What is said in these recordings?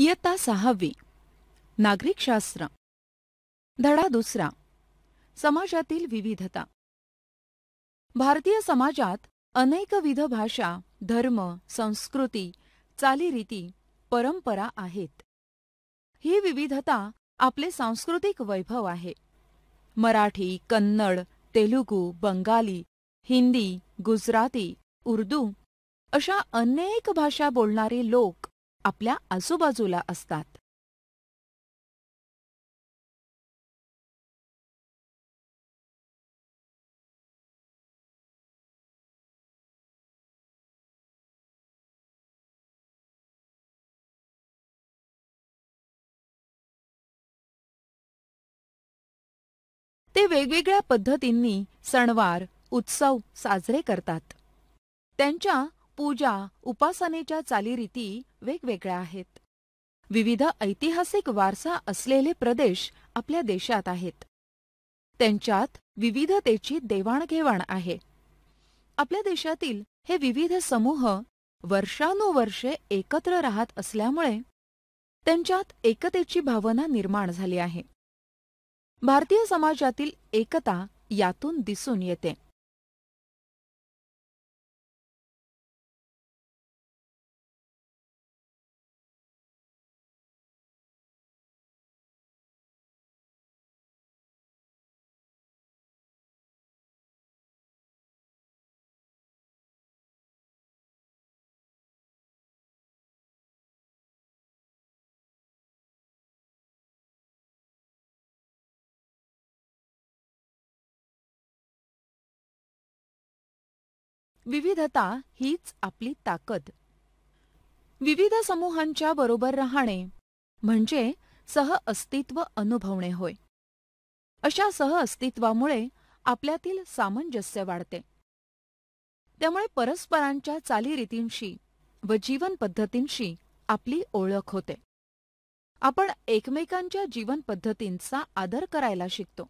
इयत्ता सहावी नागरिकशास्त्र धडा दुसरा समाजातील विविधता भारतीय समाजात अनेकविध भाषा धर्म संस्कृती चालीरीती परंपरा आहेत ही विविधता आपले सांस्कृतिक वैभव आहे मराठी कन्नड तेलुगू बंगाली हिंदी गुजराती उर्दू अशा अनेक भाषा बोलणारे लोक आपल्या आजूबाजूला असतात. ते वेगवेगळ्या पद्धतींनी सणवार उत्सव साजरे करतात त्यांच्या पूजा उपासनेच्या चालीरीती वेगवेगळ्या आहेत विविध ऐतिहासिक वारसा असलेले प्रदेश आपल्या देशात आहेत त्यांच्यात विविधतेची देवाणघेवाण आहे आपल्या देशातील हे विविध समूह वर्षानुवर्षे एकत्र राहत असल्यामुळे त्यांच्यात एकतेची भावना निर्माण झाली आहे भारतीय समाजातील एकता यातून दिसून येते विविधता हीच आपली ताकद विविध समूहांच्या बरोबर राहणे म्हणजे सह अस्तित्व अनुभवणे होय अशा सह अस्तित्वामुळे आपल्यातील सामंजस्य वाढते त्यामुळे परस्परांच्या चालीरीतींशी व जीवन पद्धतींशी आपली ओळख होते आपण एकमेकांच्या जीवन पद्धतींचा आदर करायला शिकतो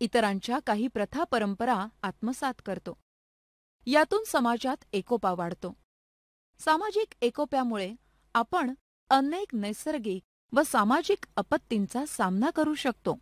इतरांच्या काही प्रथा परंपरा आत्मसात करतो यातून समाजात एकोपा वाढतो सामाजिक एकोप्यामुळे आपण अनेक नैसर्गिक व सामाजिक आपत्तींचा सामना करू शकतो